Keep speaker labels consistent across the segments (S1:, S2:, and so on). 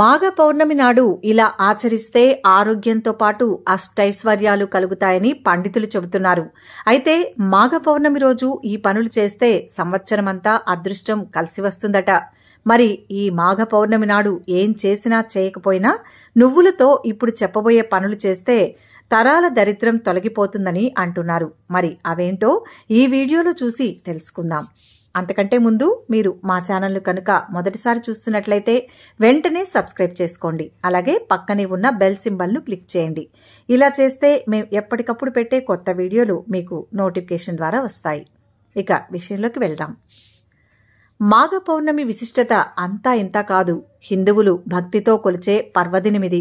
S1: మాఘ పౌర్ణమి నాడు ఇలా ఆచరిస్తే ఆరోగ్యంతో పాటు అష్టైశ్వర్యాలు కలుగుతాయని పండితులు చెబుతున్నారు అయితే మాఘ పౌర్ణమి రోజు ఈ పనులు చేస్తే సంవత్సరమంతా అదృష్టం కలిసి వస్తుందట మరి ఈ మాఘ పౌర్ణమి నాడు ఏం చేసినా చేయకపోయినా నువ్వులతో ఇప్పుడు చెప్పబోయే పనులు చేస్తే తరాల దరిద్రం తొలగిపోతుందని అంటున్నారు మరి అవేంటో ఈ వీడియోలో చూసి తెలుసుకుందాం అంతకంటే ముందు మీరు మా ఛానల్ను కనుక మొదటిసారి చూస్తున్నట్లయితే వెంటనే సబ్స్క్రైబ్ చేసుకోండి అలాగే పక్కనే ఉన్న బెల్ సింబల్ను క్లిక్ చేయండి ఇలా చేస్తే మేము ఎప్పటికప్పుడు పెట్టే కొత్త వీడియోలు మీకు నోటిఫికేషన్ ద్వారా వస్తాయి ఇక విషయంలోకి వెళ్దాం మాఘ పౌర్ణమి విశిష్టత అంతా ఇంత కాదు హిందువులు భక్తితో కొలిచే పర్వదినిమిది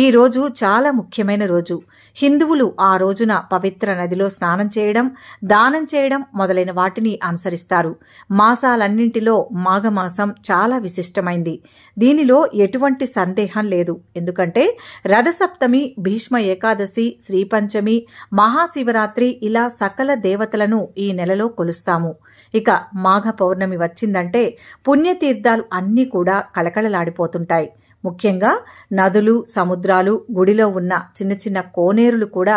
S1: ఈ రోజు చాలా ముఖ్యమైన రోజు హిందువులు ఆ రోజున పవిత్ర నదిలో స్నానం చేయడం దానం చేయడం మొదలైన వాటిని అనుసరిస్తారు మాసాలన్నింటిలో మాఘమాసం చాలా విశిష్టమైంది దీనిలో ఎటువంటి సందేహం లేదు ఎందుకంటే రథసప్తమి భీష్మ ఏకాదశి శ్రీపంచమి మహాశివరాత్రి ఇలా సకల దేవతలను ఈ నెలలో కొలుస్తాము ఇక మాఘ పౌర్ణమి వచ్చిందంటే పుణ్యతీర్థాలు అన్నీ కూడా కళకళలాడు పాడిపోతుంటాయి ముఖ్యంగా నదులు సముద్రాలు గుడిలో ఉన్న చిన్న చిన్న కోనేరులు కూడా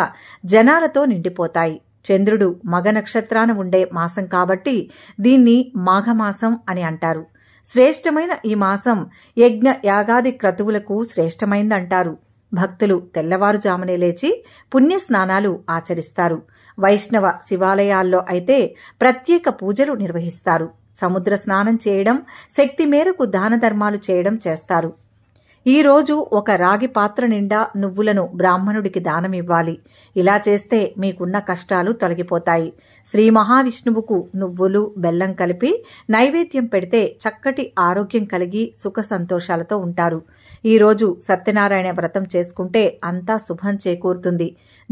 S1: జనాలతో నిండిపోతాయి చంద్రుడు మగ నక్షత్రాన ఉండే మాసం కాబట్టి దీన్ని మాఘమాసం అని అంటారు శ్రేష్టమైన ఈ మాసం యజ్ఞ యాగాది క్రతువులకు శ్రేష్టమైందంటారు భక్తులు తెల్లవారుజామునే లేచి పుణ్యస్నానాలు ఆచరిస్తారు వైష్ణవ శివాలయాల్లో అయితే ప్రత్యేక పూజలు నిర్వహిస్తారు సముద్ర స్నానం చేయడం శక్తి మేరకు దాన ధర్మాలు చేయడం చేస్తారు ఈరోజు ఒక రాగి పాత్ర నిండా నువ్వులను బ్రాహ్మణుడికి దానమివ్వాలి ఇలా చేస్తే మీకున్న కష్టాలు తొలగిపోతాయి శ్రీ మహావిష్ణువుకు నువ్వులు బెల్లం కలిపి నైవేద్యం పెడితే చక్కటి ఆరోగ్యం కలిగి సుఖ సంతోషాలతో ఉంటారు ఈరోజు సత్యనారాయణ వ్రతం చేసుకుంటే అంతా శుభం చేకూరుతుంది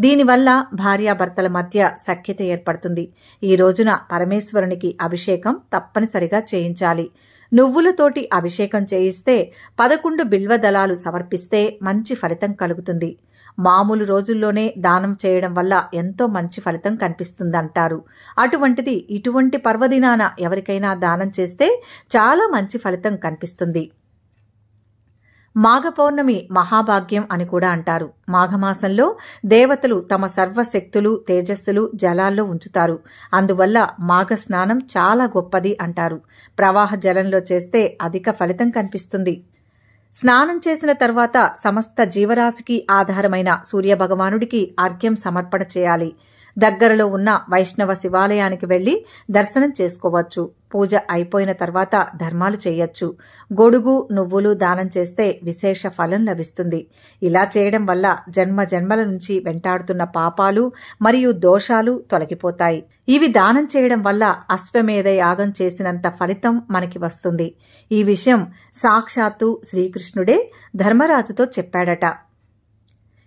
S1: దీనివల్ల భార్యాభర్తల మధ్య సఖ్యత ఏర్పడుతుంది ఈ రోజున పరమేశ్వరునికి అభిషేకం తప్పనిసరిగా చేయించాలి నువ్వులతోటి అభిషేకం చేయిస్తే పదకొండు బిల్వదళాలు సమర్పిస్తే మంచి ఫలితం కలుగుతుంది మామూలు రోజుల్లోనే దానం చేయడం వల్ల ఎంతో మంచి ఫలితం కనిపిస్తుందంటారు అటువంటిది ఇటువంటి పర్వదినాన ఎవరికైనా దానం చేస్తే చాలా మంచి ఫలితం కనిపిస్తుంది మాఘ పౌర్ణమి మహాభాగ్యం అని కూడా అంటారు మాఘమాసంలో దేవతలు తమ సర్వశక్తులు తేజస్సులు జలాల్లో ఉంచుతారు అందువల్ల మాఘ స్నానం చాలా గొప్పది అంటారు ప్రవాహ జలంలో చేస్తే అధిక ఫలితం కనిపిస్తుంది స్నానం చేసిన తర్వాత సమస్త జీవరాశికి ఆధారమైన సూర్యభగవానుడికి అర్ఘ్యం సమర్పణ చేయాలి దగ్గరలో ఉన్న వైష్ణవ శివాలయానికి వెళ్లి దర్శనం చేసుకోవచ్చు పూజ అయిపోయిన తర్వాత ధర్మాలు చేయొచ్చు గొడుగు నువ్వులు దానం చేస్తే విశేష ఫలం లభిస్తుంది ఇలా చేయడం వల్ల జన్మ జన్మల నుంచి వెంటాడుతున్న పాపాలు మరియు దోషాలు తొలగిపోతాయి ఇవి దానం చేయడం వల్ల అశ్వమేధ యాగం చేసినంత ఫలితం మనకి వస్తుంది ఈ విషయం సాక్షాత్తు శ్రీకృష్ణుడే ధర్మరాజుతో చెప్పాడట